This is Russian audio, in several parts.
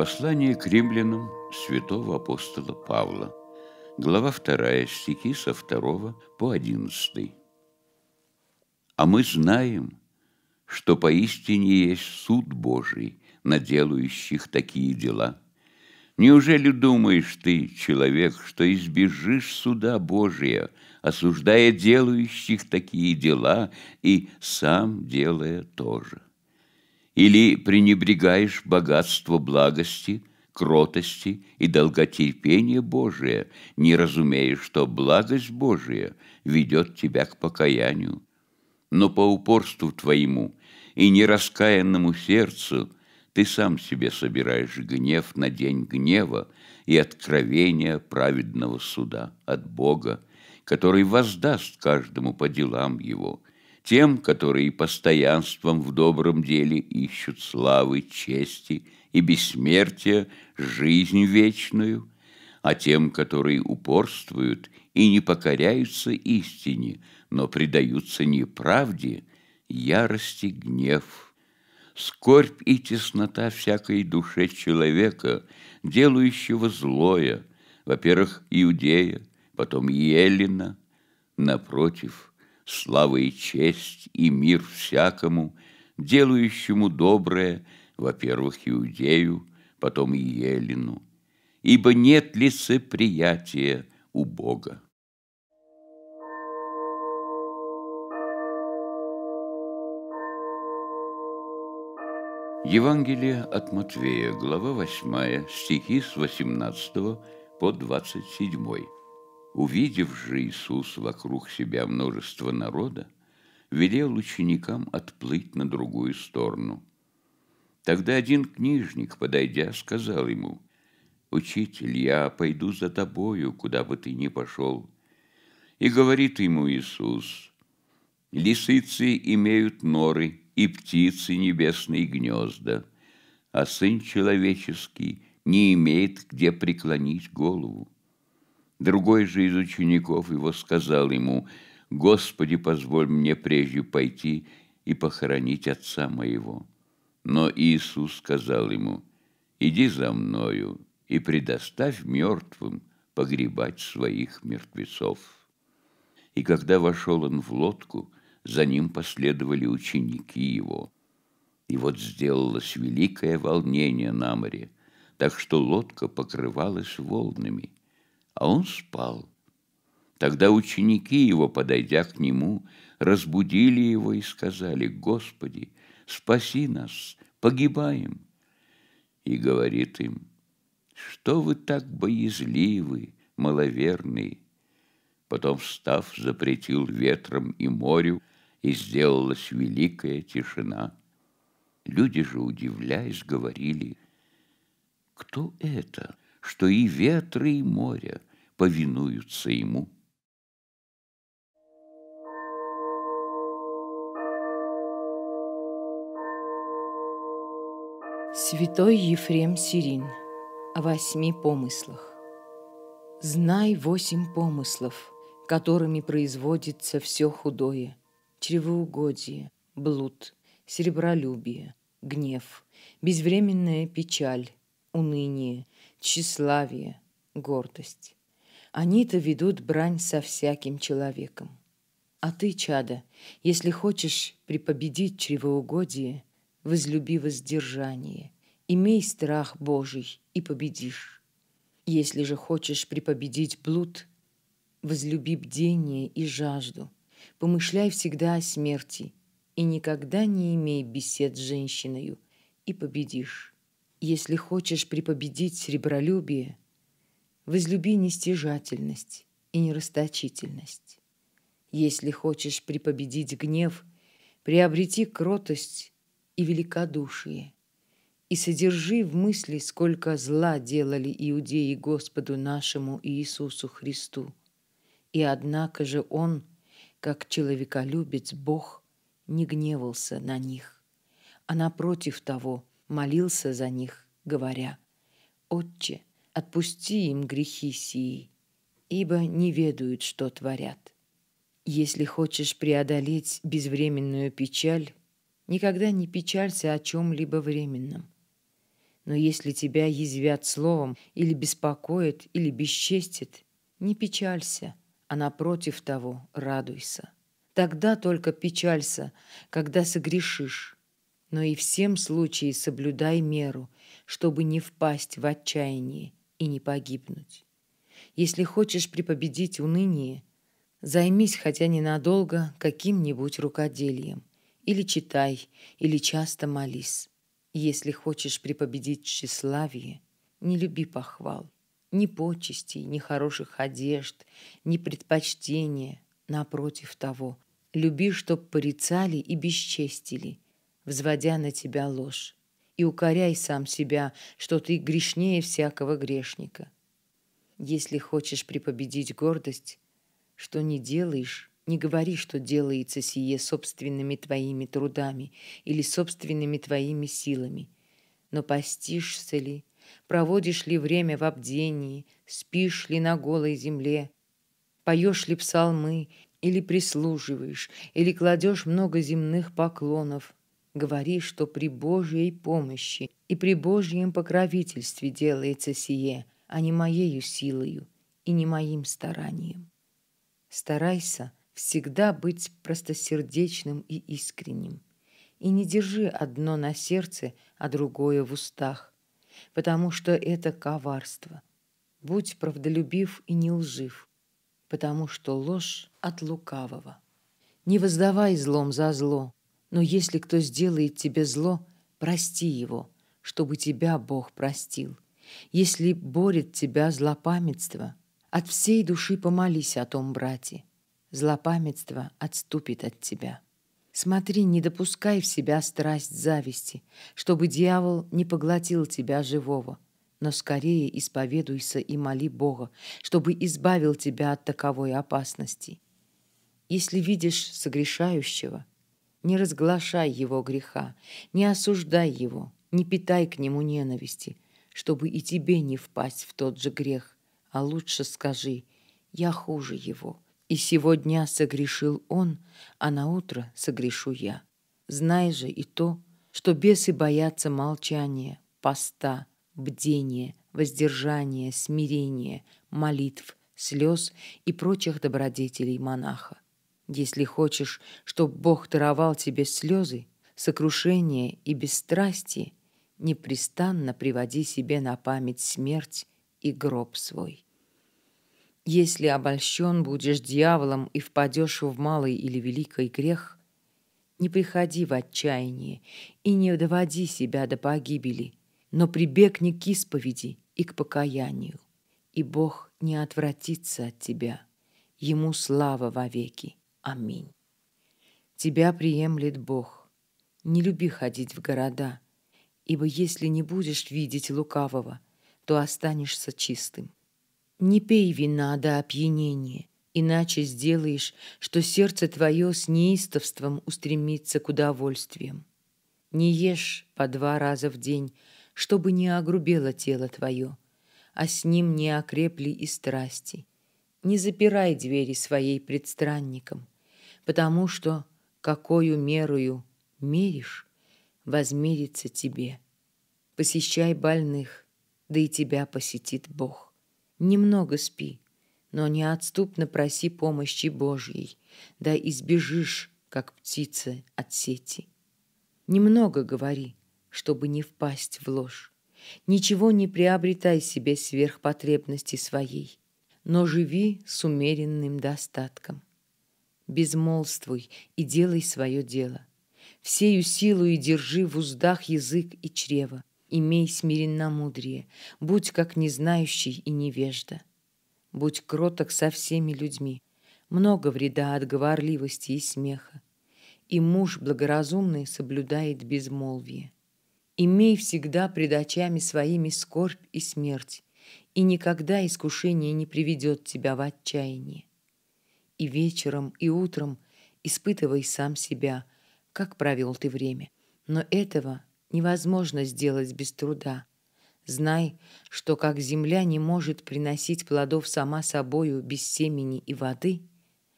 Послание к римлянам святого апостола Павла. Глава 2, стихи со 2 по 11. «А мы знаем, что поистине есть суд Божий на делающих такие дела. Неужели думаешь ты, человек, что избежишь суда Божия, осуждая делающих такие дела и сам делая то же?» или пренебрегаешь богатство благости, кротости и долготерпения Божия, не разумея, что благость Божия ведет тебя к покаянию. Но по упорству твоему и нераскаянному сердцу ты сам себе собираешь гнев на день гнева и откровения праведного суда от Бога, который воздаст каждому по делам его – тем, которые постоянством в добром деле ищут славы, чести и бессмертия, жизнь вечную, а тем, которые упорствуют и не покоряются истине, но предаются неправде, ярости, гнев. Скорбь и теснота всякой душе человека, делающего злое, во-первых, Иудея, потом Елена, напротив – слава и честь, и мир всякому, делающему доброе, во-первых, иудею, потом и елену, ибо нет лицеприятия у Бога. Евангелие от Матвея, глава 8, стихи с 18 по 27. Увидев же Иисус вокруг себя множество народа, велел ученикам отплыть на другую сторону. Тогда один книжник, подойдя, сказал ему, «Учитель, я пойду за тобою, куда бы ты ни пошел». И говорит ему Иисус, «Лисицы имеют норы, и птицы небесные гнезда, а сын человеческий не имеет где преклонить голову». Другой же из учеников его сказал ему, «Господи, позволь мне прежде пойти и похоронить отца моего». Но Иисус сказал ему, «Иди за мною и предоставь мертвым погребать своих мертвецов». И когда вошел он в лодку, за ним последовали ученики его. И вот сделалось великое волнение на море, так что лодка покрывалась волнами – а он спал. Тогда ученики его, подойдя к нему, разбудили его и сказали, «Господи, спаси нас, погибаем!» И говорит им, «Что вы так боязливы, маловерные?» Потом, встав, запретил ветром и морю, и сделалась великая тишина. Люди же, удивляясь, говорили, «Кто это?» что и ветры, и море повинуются ему. Святой Ефрем Сирин о восьми помыслах. Знай восемь помыслов, которыми производится все худое, чревоугодие, блуд, серебролюбие, гнев, безвременная печаль, уныние, тщеславие, гордость. Они-то ведут брань со всяким человеком. А ты, чада, если хочешь припобедить чревоугодие, возлюби воздержание, имей страх Божий и победишь. Если же хочешь припобедить блуд, возлюби бдение и жажду, помышляй всегда о смерти и никогда не имей бесед с женщиною, и победишь. Если хочешь припобедить серебролюбие, возлюби нестяжательность и нерасточительность. Если хочешь припобедить гнев, приобрети кротость и великодушие, и содержи в мысли, сколько зла делали иудеи Господу нашему Иисусу Христу. И однако же Он, как человеколюбец Бог, не гневался на них, а напротив того – молился за них, говоря, «Отче, отпусти им грехи сии, ибо не ведают, что творят». Если хочешь преодолеть безвременную печаль, никогда не печалься о чем-либо временном. Но если тебя язвят словом или беспокоят, или бесчестят, не печалься, а напротив того радуйся. Тогда только печалься, когда согрешишь, но и всем случае соблюдай меру, чтобы не впасть в отчаяние и не погибнуть. Если хочешь припобедить уныние, займись хотя ненадолго каким-нибудь рукоделием, или читай, или часто молись. Если хочешь припобедить тщеславие, не люби похвал, ни почестей, ни хороших одежд, ни предпочтения, напротив того. Люби, чтоб порицали и бесчестили – взводя на тебя ложь, и укоряй сам себя, что ты грешнее всякого грешника. Если хочешь припобедить гордость, что не делаешь, не говори, что делается сие собственными твоими трудами или собственными твоими силами, но постишься ли, проводишь ли время в обдении, спишь ли на голой земле, поешь ли псалмы, или прислуживаешь, или кладешь много земных поклонов, Говори, что при Божьей помощи и при Божьем покровительстве делается сие, а не моею силою и не моим старанием. Старайся всегда быть простосердечным и искренним, и не держи одно на сердце, а другое в устах, потому что это коварство. Будь правдолюбив и не лжив, потому что ложь от лукавого. Не воздавай злом за зло, но если кто сделает тебе зло, прости его, чтобы тебя Бог простил. Если борет тебя злопамятство, от всей души помолись о том, брате. Злопамятство отступит от тебя. Смотри, не допускай в себя страсть зависти, чтобы дьявол не поглотил тебя живого. Но скорее исповедуйся и моли Бога, чтобы избавил тебя от таковой опасности. Если видишь согрешающего, не разглашай его греха, не осуждай его, не питай к нему ненависти, чтобы и тебе не впасть в тот же грех, а лучше скажи «Я хуже его». И сегодня согрешил он, а на утро согрешу я. Знай же и то, что бесы боятся молчания, поста, бдения, воздержания, смирения, молитв, слез и прочих добродетелей монаха. Если хочешь, чтоб Бог даровал тебе слезы, сокрушение и бесстрастие, непрестанно приводи себе на память смерть и гроб свой. Если обольщен будешь дьяволом и впадешь в малый или великий грех, не приходи в отчаяние и не доводи себя до погибели, но прибегни к исповеди и к покаянию, и Бог не отвратится от тебя. Ему слава вовеки. Аминь. Тебя приемлет Бог. Не люби ходить в города, ибо если не будешь видеть лукавого, то останешься чистым. Не пей вина до опьянения, иначе сделаешь, что сердце твое с неистовством устремится к удовольствиям. Не ешь по два раза в день, чтобы не огрубело тело твое, а с ним не окрепли и страсти, не запирай двери своей предстранником, потому что, какую мерою меришь, возмерится тебе. Посещай больных, да и тебя посетит Бог. Немного спи, но неотступно проси помощи Божьей, да избежишь, как птица от сети. Немного говори, чтобы не впасть в ложь. Ничего не приобретай себе сверх потребности своей, но живи с умеренным достатком. Безмолвствуй и делай свое дело. Всею силу и держи в уздах язык и чрево. Имей смиренно мудрее, будь как незнающий и невежда. Будь кроток со всеми людьми. Много вреда от говорливости и смеха. И муж благоразумный соблюдает безмолвие. Имей всегда пред очами своими скорбь и смерть, и никогда искушение не приведет тебя в отчаяние. И вечером, и утром испытывай сам себя, как провел ты время. Но этого невозможно сделать без труда. Знай, что как земля не может приносить плодов сама собою без семени и воды,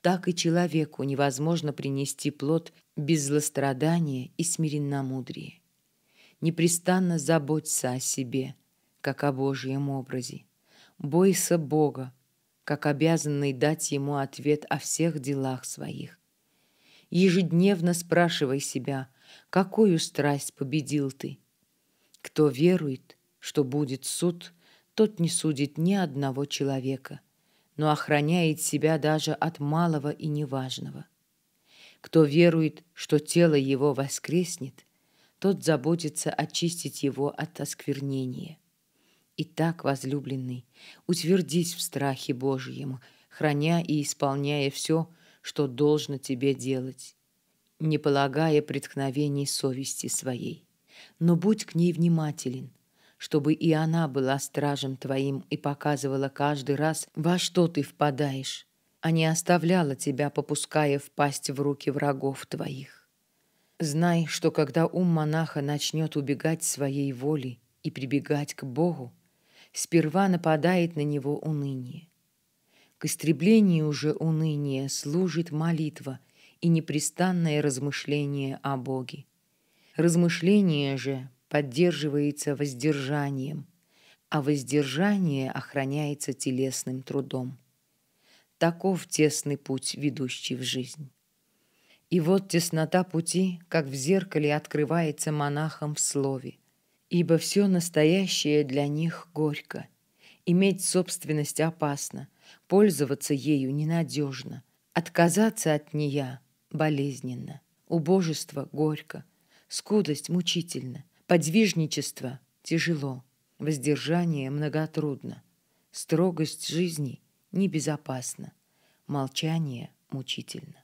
так и человеку невозможно принести плод без злострадания и смиренномудрия. Непрестанно заботься о себе – как о Божьем образе. Бойся Бога, как обязанный дать Ему ответ о всех делах своих. Ежедневно спрашивай себя, какую страсть победил ты. Кто верует, что будет суд, тот не судит ни одного человека, но охраняет себя даже от малого и неважного. Кто верует, что тело его воскреснет, тот заботится очистить его от осквернения. Итак, возлюбленный, утвердись в страхе Божьем, храня и исполняя все, что должно тебе делать, не полагая преткновений совести своей. Но будь к ней внимателен, чтобы и она была стражем твоим и показывала каждый раз, во что ты впадаешь, а не оставляла тебя, попуская впасть в руки врагов твоих. Знай, что когда ум монаха начнет убегать своей воли и прибегать к Богу, сперва нападает на него уныние. К истреблению уже уныния служит молитва и непрестанное размышление о Боге. Размышление же поддерживается воздержанием, а воздержание охраняется телесным трудом. Таков тесный путь, ведущий в жизнь. И вот теснота пути, как в зеркале, открывается монахом в слове ибо все настоящее для них горько. Иметь собственность опасно, пользоваться ею ненадежно, отказаться от нея болезненно, убожество горько, скудость мучительно, подвижничество тяжело, воздержание многотрудно, строгость жизни небезопасна, молчание мучительно.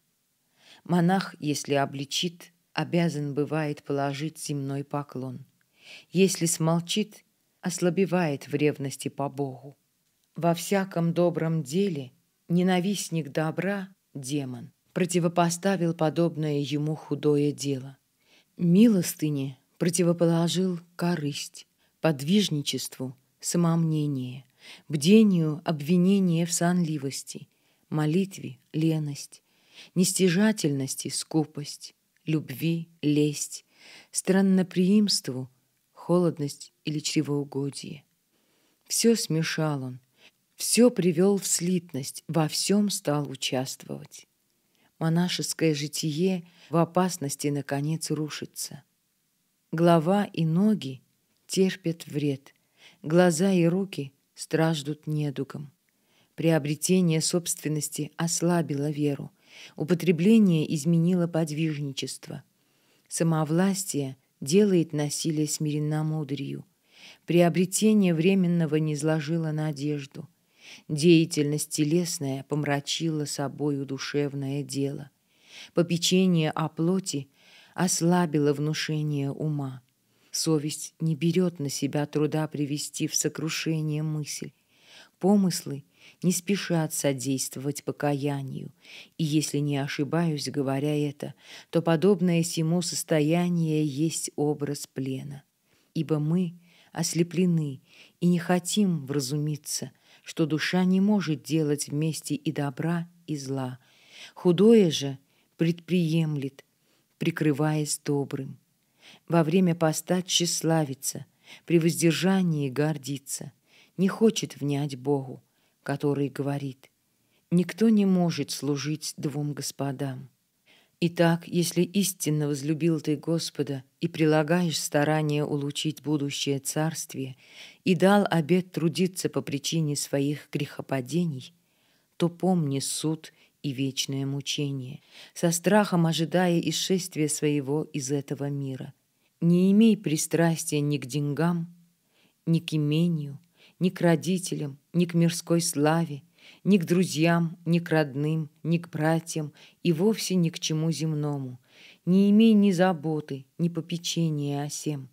Монах, если обличит, обязан бывает положить земной поклон – если смолчит, ослабевает в ревности по Богу. Во всяком добром деле ненавистник добра, демон, противопоставил подобное ему худое дело. Милостыне противоположил корысть, подвижничеству – самомнение, бдению – обвинение в сонливости, молитве – леность, нестяжательности – скупость, любви – лесть, странноприимству холодность или чревоугодие. Все смешал он, все привел в слитность, во всем стал участвовать. Монашеское житие в опасности, наконец, рушится. Глава и ноги терпят вред, глаза и руки страждут недугом. Приобретение собственности ослабило веру, употребление изменило подвижничество. Самовластие делает насилие смиренно мудрью. Приобретение временного не изложило надежду. Деятельность телесная помрачила собою душевное дело. Попечение о плоти ослабило внушение ума. Совесть не берет на себя труда привести в сокрушение мысль. Помыслы — не спешат содействовать покаянию. И если не ошибаюсь, говоря это, то подобное сему состояние есть образ плена. Ибо мы ослеплены и не хотим вразумиться, что душа не может делать вместе и добра, и зла. Худое же предприемлет, прикрываясь добрым. Во время поста тщеславится, при воздержании гордится, не хочет внять Богу, который говорит «Никто не может служить двум господам». Итак, если истинно возлюбил ты Господа и прилагаешь старание улучшить будущее царствие и дал обет трудиться по причине своих грехопадений, то помни суд и вечное мучение, со страхом ожидая исшествия своего из этого мира. Не имей пристрастия ни к деньгам, ни к имению, ни к родителям, ни к мирской славе, ни к друзьям, ни к родным, ни к братьям и вовсе ни к чему земному, не имей ни заботы, ни попечения о сем.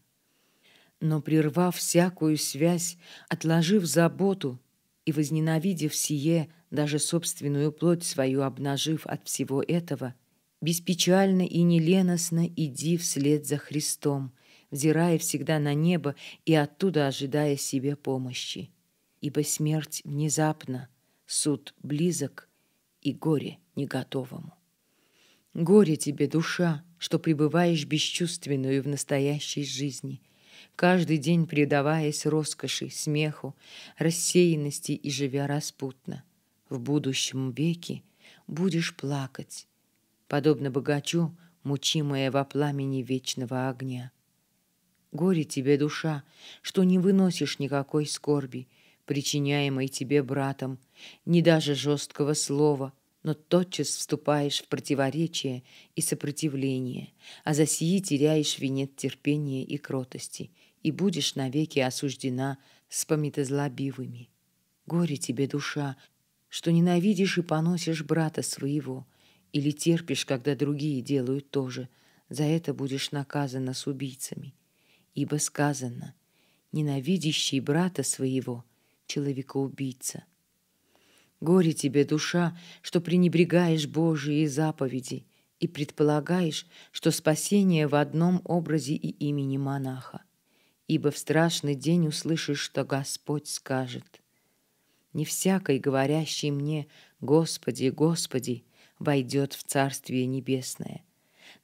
Но прервав всякую связь, отложив заботу и возненавидев сие, даже собственную плоть свою обнажив от всего этого, беспечально и неленостно иди вслед за Христом — взирая всегда на небо и оттуда ожидая себе помощи. Ибо смерть внезапна, суд близок и горе не готовому. Горе тебе, душа, что пребываешь бесчувственную в настоящей жизни, каждый день предаваясь роскоши, смеху, рассеянности и живя распутно. В будущем веке будешь плакать, подобно богачу, мучимая во пламени вечного огня. Горе тебе, душа, что не выносишь никакой скорби, причиняемой тебе братом, ни даже жесткого слова, но тотчас вступаешь в противоречие и сопротивление, а за сии теряешь венец терпения и кротости, и будешь навеки осуждена с злобивыми. Горе тебе, душа, что ненавидишь и поносишь брата своего, или терпишь, когда другие делают то же, за это будешь наказана с убийцами. Ибо сказано, ненавидящий брата своего — человека убийца. Горе тебе, душа, что пренебрегаешь Божьи заповеди и предполагаешь, что спасение в одном образе и имени монаха. Ибо в страшный день услышишь, что Господь скажет. Не всякой, говорящий мне «Господи, Господи», войдет в Царствие Небесное,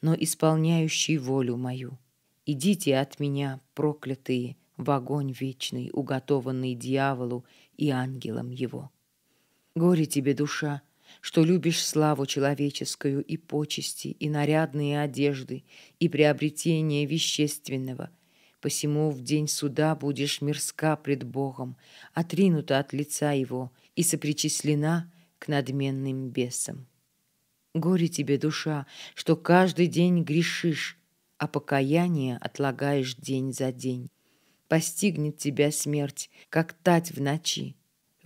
но исполняющий волю мою — Идите от меня, проклятые, в огонь вечный, уготованный дьяволу и ангелам его. Горе тебе, душа, что любишь славу человеческую и почести, и нарядные одежды, и приобретение вещественного. Посему в день суда будешь мирска пред Богом, отринута от лица его и сопричислена к надменным бесам. Горе тебе, душа, что каждый день грешишь, а покаяние отлагаешь день за день. Постигнет тебя смерть, как тать в ночи,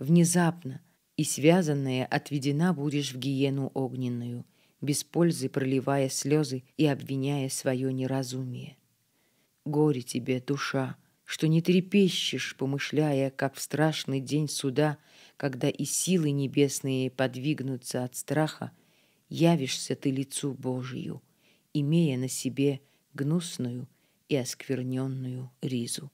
внезапно, и связанная отведена будешь в гиену огненную, без пользы проливая слезы и обвиняя свое неразумие. Горе тебе, душа, что не трепещешь, помышляя, как в страшный день суда, когда и силы небесные подвигнутся от страха, явишься ты лицу Божию, имея на себе гнусную и оскверненную ризу.